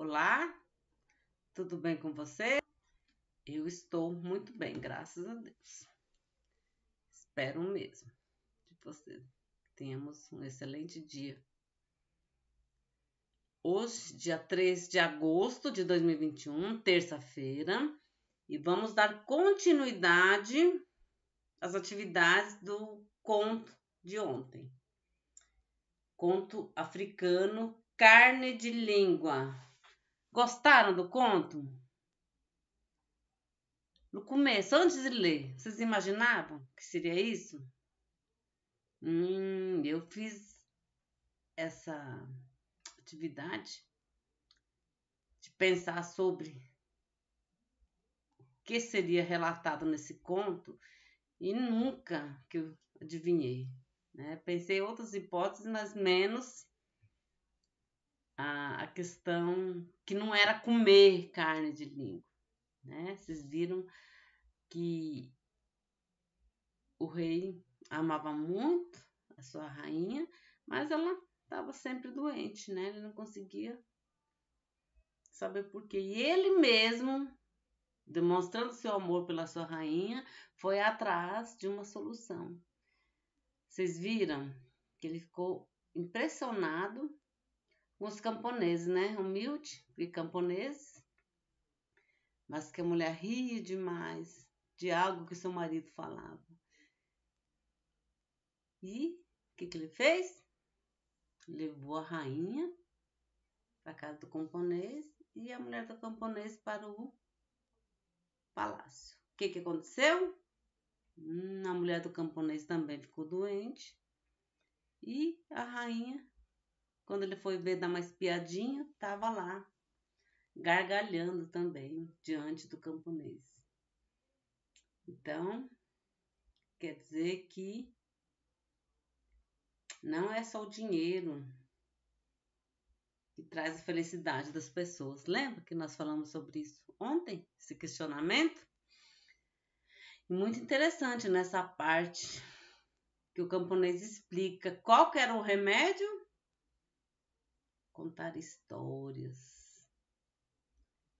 Olá, tudo bem com você? Eu estou muito bem, graças a Deus. Espero mesmo que você tenhamos um excelente dia. Hoje, dia 3 de agosto de 2021, terça-feira, e vamos dar continuidade às atividades do conto de ontem. Conto africano Carne de Língua, Gostaram do conto? No começo, antes de ler, vocês imaginavam que seria isso? Hum, eu fiz essa atividade de pensar sobre o que seria relatado nesse conto e nunca que eu adivinhei. Né? Pensei outras hipóteses, mas menos a, a questão que não era comer carne de língua. Né? Vocês viram que o rei amava muito a sua rainha, mas ela estava sempre doente, né? Ele não conseguia saber por quê. E ele mesmo, demonstrando seu amor pela sua rainha, foi atrás de uma solução. Vocês viram que ele ficou impressionado uns camponeses, né? Humilde e camponeses, mas que a mulher ria demais de algo que seu marido falava. E o que, que ele fez? Levou a rainha para casa do camponês e a mulher do camponês para o palácio. O que, que aconteceu? Hum, a mulher do camponês também ficou doente e a rainha quando ele foi ver dar uma espiadinha, estava lá, gargalhando também diante do camponês. Então, quer dizer que não é só o dinheiro que traz a felicidade das pessoas. Lembra que nós falamos sobre isso ontem, esse questionamento? Muito interessante nessa parte que o camponês explica qual que era o remédio contar histórias,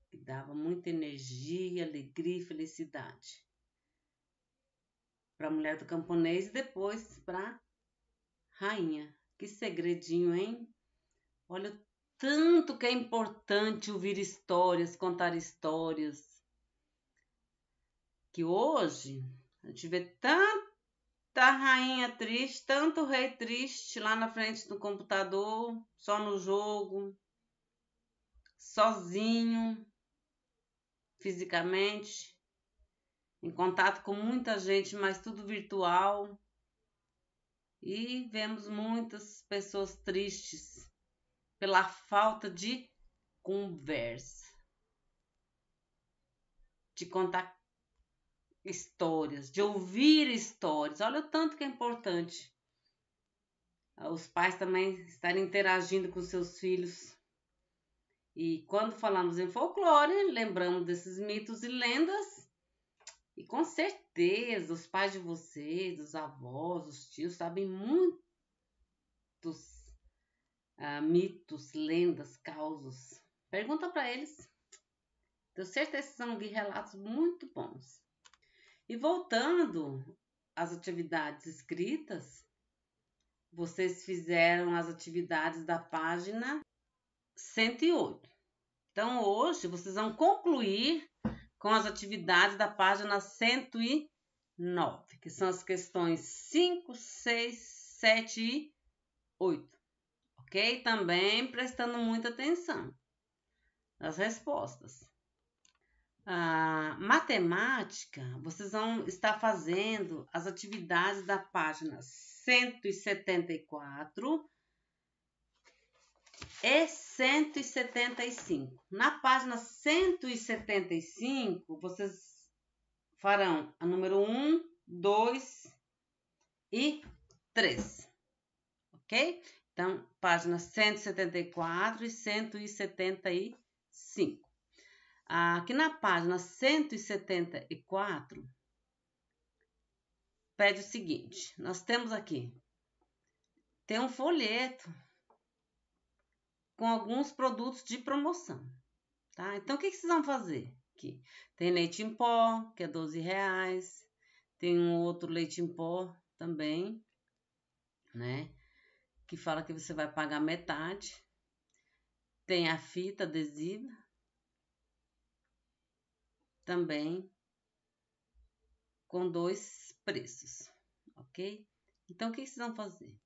que dava muita energia, alegria e felicidade para a mulher do camponês e depois para rainha. Que segredinho, hein? Olha o tanto que é importante ouvir histórias, contar histórias. Que hoje a gente vê tanto Tá rainha triste, tanto rei triste lá na frente do computador, só no jogo, sozinho, fisicamente, em contato com muita gente, mas tudo virtual. E vemos muitas pessoas tristes pela falta de conversa, de contato histórias, de ouvir histórias. Olha o tanto que é importante ah, os pais também estarem interagindo com seus filhos. E quando falamos em folclore, lembramos desses mitos e lendas. E com certeza os pais de vocês, os avós, os tios sabem muitos ah, mitos, lendas, causos. Pergunta para eles. Tenho certeza que são de relatos muito bons. E voltando às atividades escritas, vocês fizeram as atividades da página 108. Então, hoje vocês vão concluir com as atividades da página 109, que são as questões 5, 6, 7 e 8. Ok? Também prestando muita atenção nas respostas. Ah, matemática, vocês vão estar fazendo as atividades da página 174 e 175. Na página 175, vocês farão a número 1, 2 e 3. Ok? Então, páginas 174 e 175. Aqui na página 174, pede o seguinte: nós temos aqui, tem um folheto com alguns produtos de promoção, tá? Então, o que, vocês vão fazer aqui? Tem leite em pó, que é 12 reais, tem um outro leite em pó também, né? Que fala que você vai pagar metade. Tem a fita adesiva, também com dois preços, ok? Então, o que vocês vão fazer?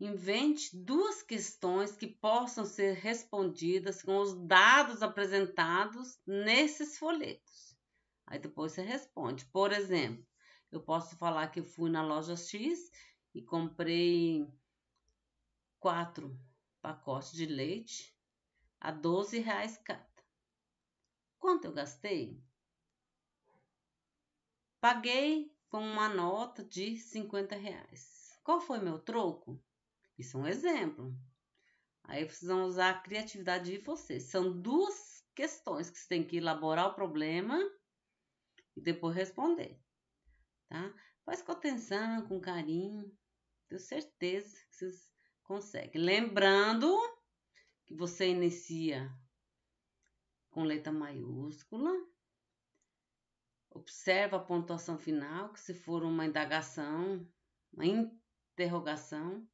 Invente duas questões que possam ser respondidas com os dados apresentados nesses folhetos. Aí depois você responde. Por exemplo, eu posso falar que eu fui na loja X e comprei quatro pacotes de leite a 12 reais cada. Quanto eu gastei? Paguei com uma nota de 50 reais. Qual foi meu troco? Isso é um exemplo. Aí precisam usar a criatividade de vocês. São duas questões que você tem que elaborar o problema e depois responder. Tá? Faz com atenção, com carinho. Tenho certeza que vocês conseguem. Lembrando que você inicia com letra maiúscula Observa a pontuação final, que se for uma indagação, uma interrogação,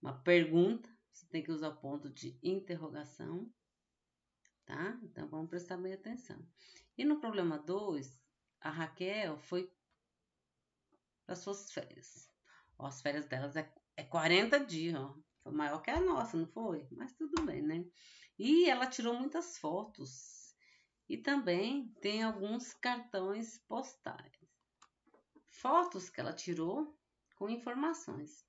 uma pergunta, você tem que usar o ponto de interrogação, tá? Então vamos prestar bem atenção. E no problema 2, a Raquel foi para suas férias. Ó, as férias delas é, é 40 dias, ó. Foi maior que a nossa, não foi? Mas tudo bem, né? E ela tirou muitas fotos e também tem alguns cartões postais. Fotos que ela tirou com informações.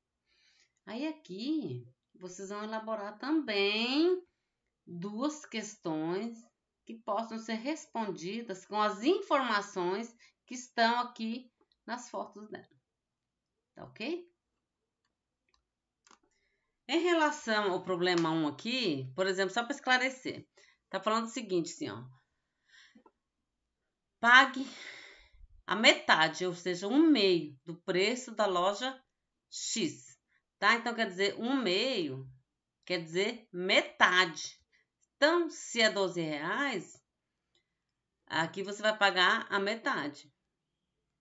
Aí aqui vocês vão elaborar também duas questões que possam ser respondidas com as informações que estão aqui nas fotos dela. Tá ok? Em relação ao problema 1 aqui, por exemplo, só para esclarecer, tá falando o seguinte, assim, ó, pague a metade, ou seja, um meio do preço da loja X, tá? Então quer dizer um meio, quer dizer metade. Então, se é 12 reais, aqui você vai pagar a metade,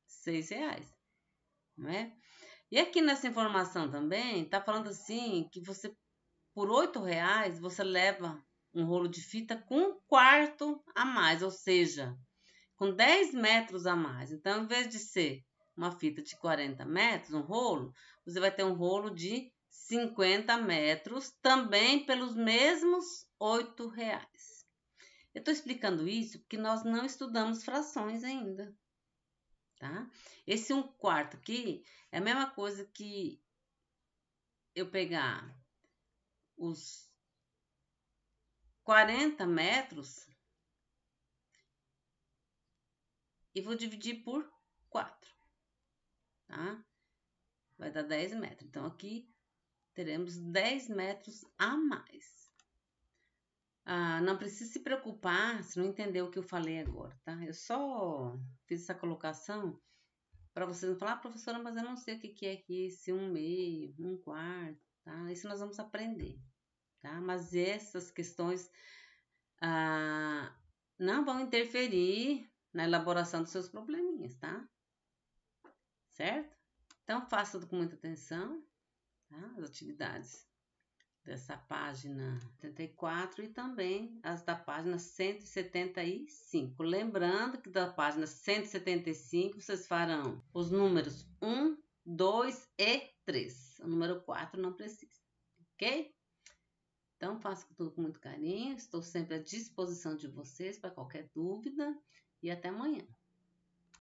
seis reais, não é? E aqui nessa informação também, tá falando assim que você por oito reais você leva um rolo de fita com um quarto a mais, ou seja, com 10 metros a mais. Então, em vez de ser uma fita de 40 metros, um rolo, você vai ter um rolo de 50 metros, também pelos mesmos R$ reais. Eu estou explicando isso porque nós não estudamos frações ainda. Tá? Esse 1 um quarto aqui é a mesma coisa que eu pegar os 40 metros e vou dividir por 4, tá? Vai dar 10 metros. Então, aqui teremos 10 metros a mais. Ah, não precisa se preocupar se não entendeu o que eu falei agora, tá? Eu só fiz essa colocação para vocês não falar, ah, professora, mas eu não sei o que, que é aqui, se um meio, um quarto, tá? Isso nós vamos aprender, tá? Mas essas questões ah, não vão interferir na elaboração dos seus probleminhas, tá? Certo? Então, faça com muita atenção tá? as atividades dessa página 34 e também as da página 175. Lembrando que da página 175 vocês farão os números 1, 2 e 3. O número 4 não precisa, ok? Então, faça tudo com muito carinho. Estou sempre à disposição de vocês para qualquer dúvida e até amanhã.